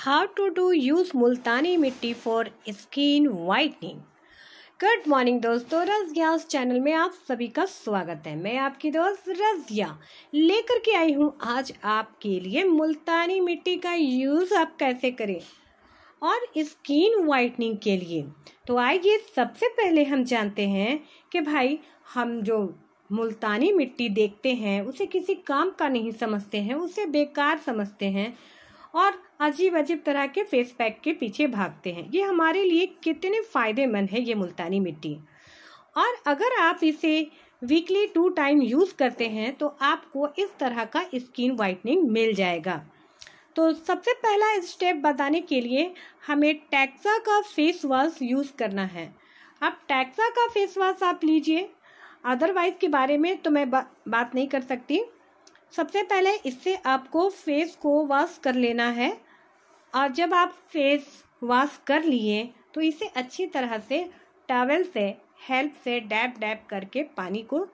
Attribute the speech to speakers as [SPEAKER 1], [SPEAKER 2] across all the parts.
[SPEAKER 1] how to do use Multani mitti for skin whitening good morning दोस्तों रजिया उस channel में आप सभी का स्वागत है मैं आपकी दोस्त रजिया लेकर के आई हूँ आज आपके लिए मुल्तानी मिट्टी का यूज़ आप कैसे करें और स्किन वाइटनिंग के लिए तो आइए सबसे पहले हम जानते हैं कि भाई हम जो मुल्तानी मिट्टी देखते हैं उसे किसी काम का नहीं समझते हैं उसे बेकार समझते हैं और अजीब अजीब तरह के फेस पैक के पीछे भागते हैं ये हमारे लिए कितने फ़ायदेमंद है ये मुल्तानी मिट्टी और अगर आप इसे वीकली टू टाइम यूज़ करते हैं तो आपको इस तरह का स्किन वाइटनिंग मिल जाएगा तो सबसे पहला स्टेप बताने के लिए हमें टैक्सा का फेस वॉश यूज़ करना है अब टैक्सा का फेस वॉश आप लीजिए अदरवाइज़ के बारे में तो मैं बा, बात नहीं कर सकती सबसे पहले इससे आपको फेस को वॉश कर लेना है और जब आप फेस वॉश कर लिए तो इसे अच्छी तरह से टावल से हेल्प से डैप डैप करके पानी को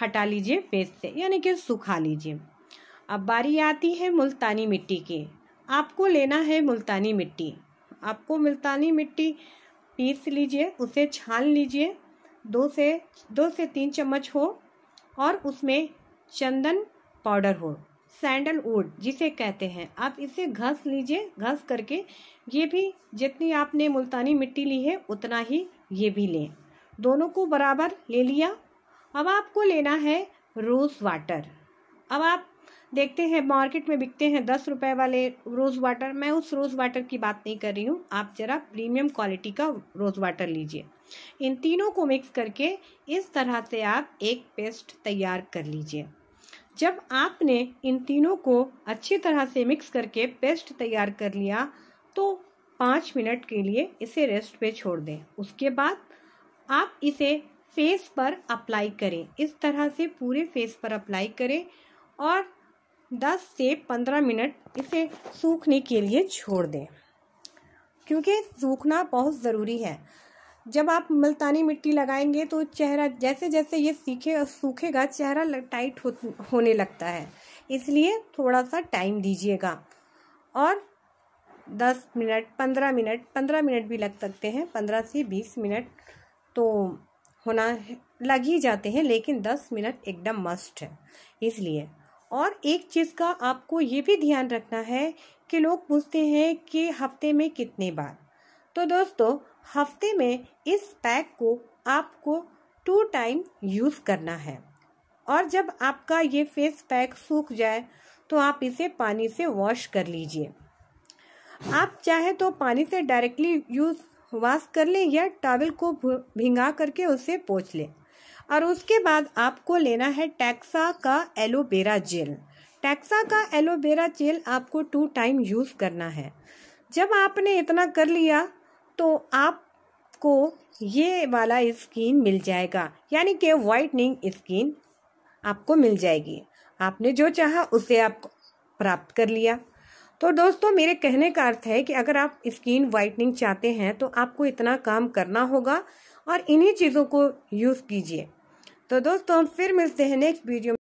[SPEAKER 1] हटा लीजिए फेस से यानी कि सुखा लीजिए अब बारी आती है मुल्तानी मिट्टी की आपको लेना है मुल्तानी मिट्टी आपको मुल्तानी मिट्टी पीस लीजिए उसे छान लीजिए दो से दो से तीन चम्मच हो और उसमें चंदन पाउडर हो सैंडलवुड जिसे कहते हैं आप इसे घस लीजिए घस करके ये भी जितनी आपने मुल्तानी मिट्टी ली है उतना ही ये भी लें दोनों को बराबर ले लिया अब आपको लेना है रोज़ वाटर अब आप देखते हैं मार्केट में बिकते हैं दस रुपए वाले रोज़ वाटर मैं उस रोज़ वाटर की बात नहीं कर रही हूँ आप ज़रा प्रीमियम क्वालिटी का रोज़ वाटर लीजिए इन तीनों को मिक्स करके इस तरह से आप एक पेस्ट तैयार कर लीजिए जब आपने इन तीनों को अच्छी तरह से मिक्स करके पेस्ट तैयार कर लिया तो पाँच मिनट के लिए इसे रेस्ट पे छोड़ दें उसके बाद आप इसे फेस पर अप्लाई करें इस तरह से पूरे फेस पर अप्लाई करें और 10 से 15 मिनट इसे सूखने के लिए छोड़ दें क्योंकि सूखना बहुत ज़रूरी है जब आप मुल्तानी मिट्टी लगाएंगे तो चेहरा जैसे जैसे ये सीखे और सूखेगा चेहरा टाइट हो, होने लगता है इसलिए थोड़ा सा टाइम दीजिएगा और दस मिनट पंद्रह मिनट पंद्रह मिनट भी लग सकते हैं पंद्रह से बीस मिनट तो होना लग ही जाते हैं लेकिन दस मिनट एकदम मस्ट है इसलिए और एक चीज़ का आपको ये भी ध्यान रखना है कि लोग पूछते हैं कि हफ्ते में कितने बार तो दोस्तों हफ्ते में इस पैक को आपको टू टाइम यूज़ करना है और जब आपका ये फेस पैक सूख जाए तो आप इसे पानी से वॉश कर लीजिए आप चाहे तो पानी से डायरेक्टली यूज वॉश कर लें या टॉवल को भिंगा करके उसे पोछ लें और उसके बाद आपको लेना है टैक्सा का एलोवेरा जेल टैक्सा का एलोवेरा जेल आपको टू टाइम यूज़ करना है जब आपने इतना कर लिया तो आपको ये वाला स्किन मिल जाएगा यानी कि वाइटनिंग स्किन आपको मिल जाएगी आपने जो चाहा उसे आप प्राप्त कर लिया तो दोस्तों मेरे कहने का अर्थ है कि अगर आप स्किन वाइटनिंग चाहते हैं तो आपको इतना काम करना होगा और इन्हीं चीज़ों को यूज़ कीजिए तो दोस्तों हम फिर मिलते हैं नेक्स्ट वीडियो